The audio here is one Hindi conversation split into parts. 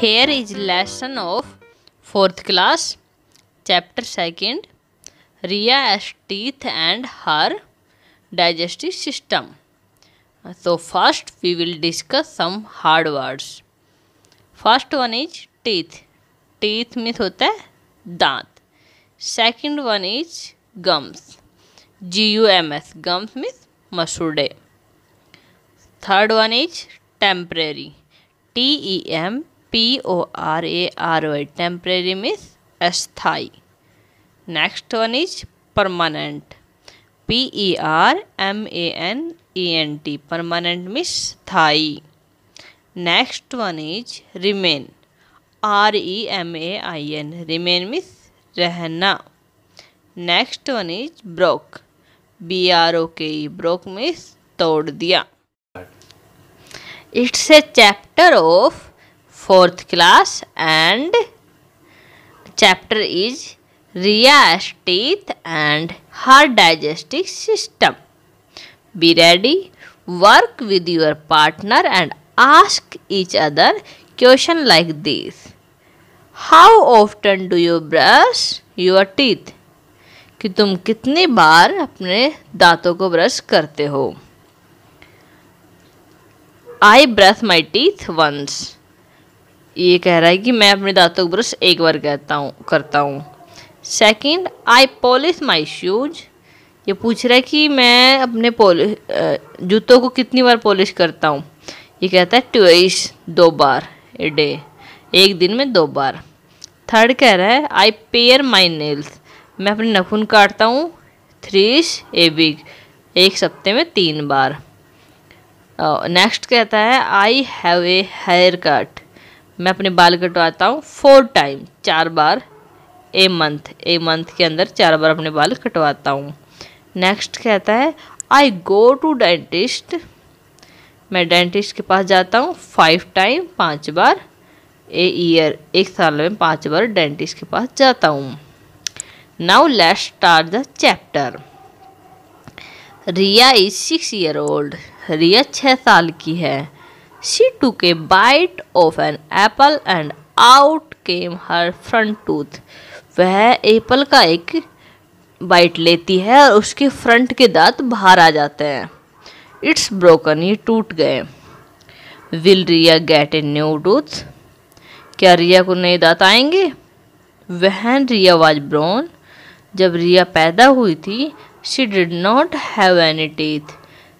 here is lesson of fourth class chapter second ria's teeth and her digestive system so first we will discuss some hard words first one is teeth teeth means hota hai daant second one is gums g u m s gums means मसूड़े third one is temporary T E M P O R A R Y temporary means अस्थाई next one is permanent P E R M A N E N T permanent means स्थाई next one is remain R E M A I N remain means रहना next one is broke B R O K E broke means तोड़ दिया it's a chapter of fourth class and chapter is Rhea's teeth and her digestive system. Be ready, work with your partner and ask each other question like this. How often do you brush your teeth? कि तुम कितनी बार अपने दांतों को ब्रश करते हो I brush my teeth once ये कह रहा है कि मैं अपने दांतों का ब्रश एक बार कहता हूँ करता हूँ second I polish my shoes ये पूछ रहा है कि मैं अपने पॉलिश जूतों को कितनी बार पॉलिश करता हूँ ये कहता है ट्वेस दो बार ए डे एक दिन में दो बार थर्ड कह रहा है आई पेयर माई नेल्स मैं अपने नखून काटता हूँ थ्री ए वीक एक सप्ते में तीन बार नेक्स्ट uh, कहता है I have a haircut मैं अपने बाल कटवाता हूँ फोर टाइम चार बार ए मंथ ए मंथ के अंदर चार बार अपने बाल कटवाता हूँ नेक्स्ट कहता है आई गो टू डेंटिस्ट मैं डेंटिस्ट के पास जाता हूँ फाइव टाइम पाँच बार ए ईयर एक साल में पाँच बार डेंटिस्ट के पास जाता हूँ now let's start the chapter Riya is six year old Riya छः साल की है She took a bite of an apple and out came her front tooth. वह एप्पल का एक बाइट लेती है और उसके फ्रंट के दांत बाहर आ जाते हैं इट्स ब्रोकन ये टूट गए will Riya get a new tooth क्या रिया को नए दांत आएंगे वहन रिया वाज ब्रोन जब रिया पैदा हुई थी she did not have any teeth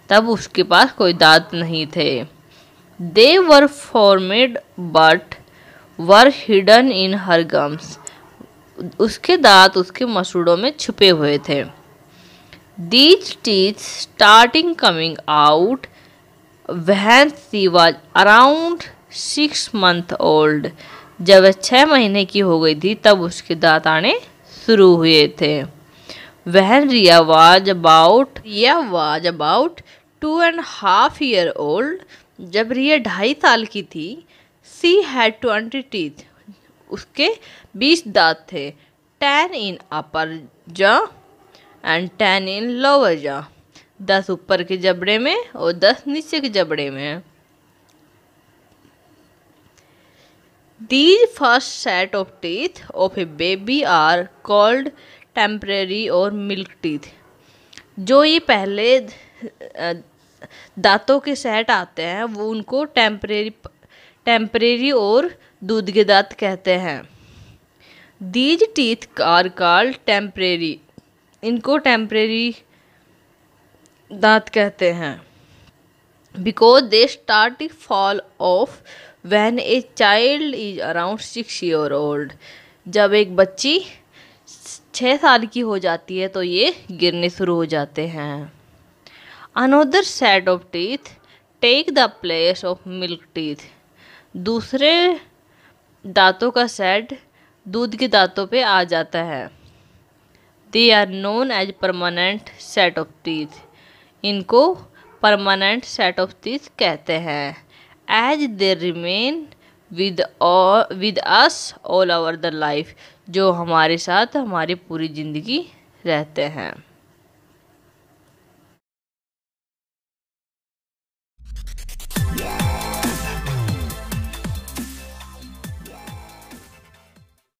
तब उसके पास कोई दांत नहीं थे they were formed but were hidden in her gums उसके दांत उसके मसूड़ों में छुपे हुए थे these teeth starting coming out when she was around six month old जब वह छः महीने की हो गई थी तब उसके दांत आने शुरू हुए थे when Riya was about Riya was about two and half year old जब रिया ढाई साल की थी सी हैड ट्वेंटी टीथ उसके बीस दांत थे टेन इन अपर जा एंड टेन इन लोअर जा दस ऊपर के जबड़े में और दस नीचे के जबड़े में these first set of teeth of a baby are called temporary और मिल्क टीथ जो ये पहले दांतों के सेट आते हैं वो उनको टेम्परेरी टेम्परेरी और दूध के दांत कहते हैं these teeth are called temporary इनको टेम्परेरी दांत कहते हैं because they start fall off when a child is around six year old जब एक बच्ची छः साल की हो जाती है तो ये गिरने शुरू हो जाते हैं another set of teeth take the place of milk teeth दूसरे दांतों का सेट दूध के दांतों पे आ जाता है they are known as permanent set of teeth इनको परमानेंट सेट ऑफ टीथ कहते हैं as they remain with with us all over the life जो हमारे साथ हमारी पूरी ज़िंदगी रहते हैं